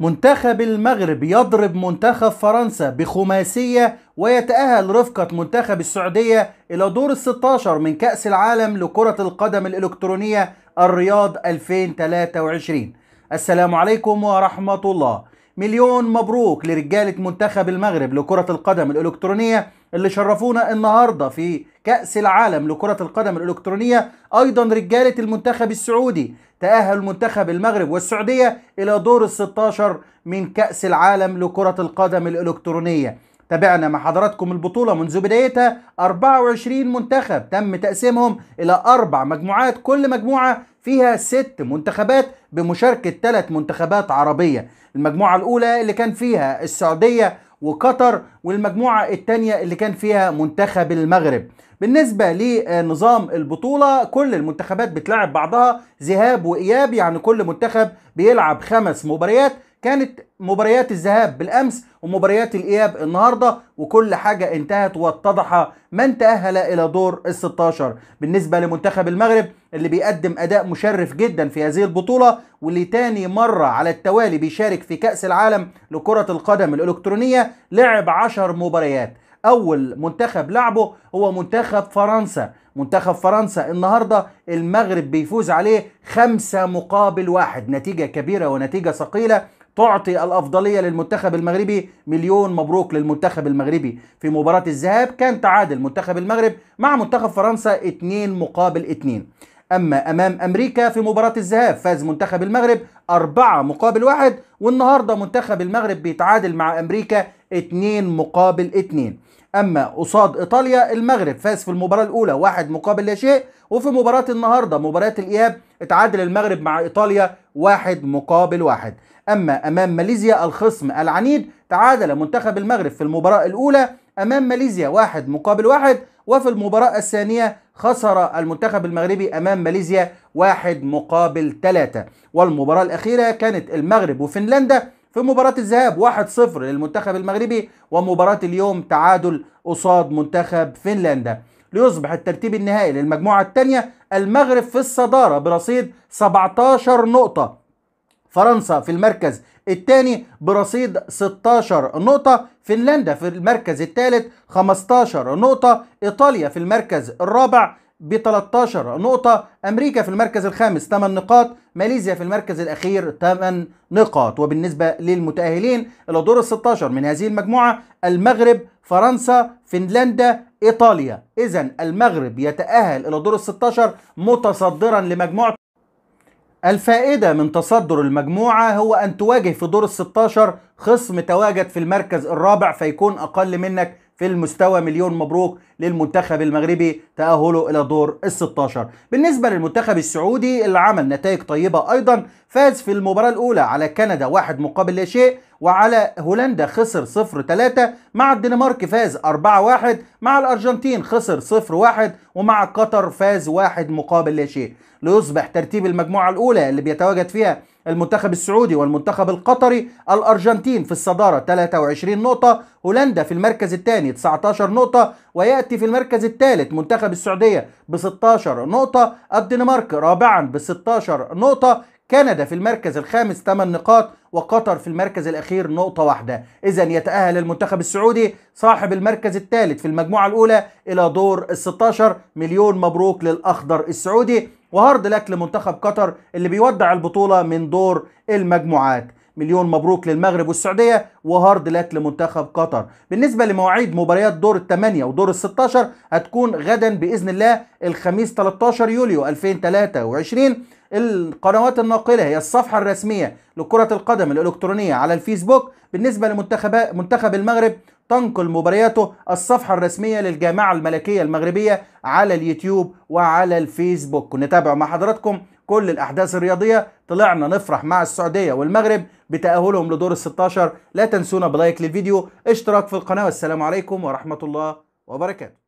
منتخب المغرب يضرب منتخب فرنسا بخماسية ويتأهل رفقة منتخب السعودية إلى دور الستاشر من كأس العالم لكرة القدم الإلكترونية الرياض 2023 السلام عليكم ورحمة الله مليون مبروك لرجالة منتخب المغرب لكرة القدم الإلكترونية اللي شرفونا النهاردة في كأس العالم لكرة القدم الإلكترونية أيضا رجالة المنتخب السعودي تأهل منتخب المغرب والسعودية إلى دور الستاشر من كأس العالم لكرة القدم الإلكترونية تابعنا مع حضراتكم البطولة منذ بدايتها 24 منتخب تم تقسيمهم إلى أربع مجموعات كل مجموعة فيها ست منتخبات بمشاركة ثلاث منتخبات عربية المجموعة الأولى اللي كان فيها السعودية وقطر والمجموعة الثانية اللي كان فيها منتخب المغرب بالنسبة لنظام البطولة كل المنتخبات بتلعب بعضها ذهاب وإياب يعني كل منتخب بيلعب خمس مباريات كانت مباريات الذهاب بالامس ومباريات الاياب النهارده وكل حاجه انتهت واتضح من تاهل الى دور ال 16 بالنسبه لمنتخب المغرب اللي بيقدم اداء مشرف جدا في هذه البطوله واللي تاني مره على التوالي بيشارك في كاس العالم لكره القدم الالكترونيه لعب 10 مباريات اول منتخب لعبه هو منتخب فرنسا منتخب فرنسا النهارده المغرب بيفوز عليه خمسة مقابل واحد نتيجة كبيرة ونتيجة ثقيلة تعطي الافضليه للمنتخب المغربي مليون مبروك للمنتخب المغربي في مباراه الذهاب كان تعادل منتخب المغرب مع منتخب فرنسا 2 مقابل 2 اما امام امريكا في مباراه الذهاب فاز منتخب المغرب 4 مقابل 1 والنهارده منتخب المغرب بيتعادل مع امريكا 2 مقابل 2 اما قصاد ايطاليا المغرب فاز في المباراه الاولى واحد مقابل لا شيء وفي مباراه النهارده مباراه الاياب اتعادل المغرب مع ايطاليا واحد مقابل واحد اما امام ماليزيا الخصم العنيد تعادل منتخب المغرب في المباراه الاولى امام ماليزيا واحد مقابل واحد وفي المباراة الثانية خسر المنتخب المغربي أمام ماليزيا واحد مقابل ثلاثة والمباراة الأخيرة كانت المغرب وفنلندا في مباراة الذهاب 1-0 للمنتخب المغربي ومباراة اليوم تعادل قصاد منتخب فنلندا ليصبح الترتيب النهائي للمجموعة الثانية المغرب في الصدارة برصيد 17 نقطة فرنسا في المركز الثاني برصيد 16 نقطة فنلندا في المركز الثالث 15 نقطة إيطاليا في المركز الرابع ب 13 نقطة أمريكا في المركز الخامس 8 نقاط ماليزيا في المركز الأخير 8 نقاط وبالنسبة للمتأهلين إلى دور ال 16 من هذه المجموعة المغرب فرنسا فنلندا إيطاليا إذا المغرب يتأهل إلى دور ال 16 متصدرا لمجموعة الفائدة من تصدر المجموعة هو أن تواجه في دور ال 16 خصم تواجد في المركز الرابع فيكون أقل منك في المستوى مليون مبروك للمنتخب المغربي تأهله إلى دور ال 16 بالنسبة للمنتخب السعودي اللي عمل نتائج طيبة أيضا فاز في المباراة الأولى على كندا واحد مقابل لا شيء وعلى هولندا خسر 0 3 مع الدنمارك فاز 4 1 مع الارجنتين خسر 0 1 ومع قطر فاز 1 مقابل لا شيء ليصبح ترتيب المجموعه الاولى اللي بيتواجد فيها المنتخب السعودي والمنتخب القطري الأرجنتين في الصدارة 23 نقطة هولندا في المركز الثاني 19 نقطة ويأتي في المركز الثالث منتخب السعودية ب 16 نقطة الدنمارك رابعا ب 16 نقطة كندا في المركز الخامس 8 نقاط وقطر في المركز الأخير نقطة واحدة إذا يتأهل المنتخب السعودي صاحب المركز الثالث في المجموعة الأولى إلى دور ال16 مليون مبروك للأخضر السعودي وهارد لك لمنتخب قطر اللي بيودع البطولة من دور المجموعات مليون مبروك للمغرب والسعودية وهارد لك لمنتخب قطر بالنسبة لمواعيد مباريات دور الثمانية ودور الستاشر هتكون غدا بإذن الله الخميس 13 يوليو 2023 القنوات الناقلة هي الصفحة الرسمية لكرة القدم الإلكترونية على الفيسبوك بالنسبة لمنتخب منتخب المغرب تنقل مبارياته الصفحة الرسمية للجامعة الملكية المغربية على اليوتيوب وعلى الفيسبوك ونتابع مع حضراتكم كل الأحداث الرياضية طلعنا نفرح مع السعودية والمغرب بتأهلهم لدور الستاشر لا تنسونا بلايك للفيديو اشتراك في القناة والسلام عليكم ورحمة الله وبركاته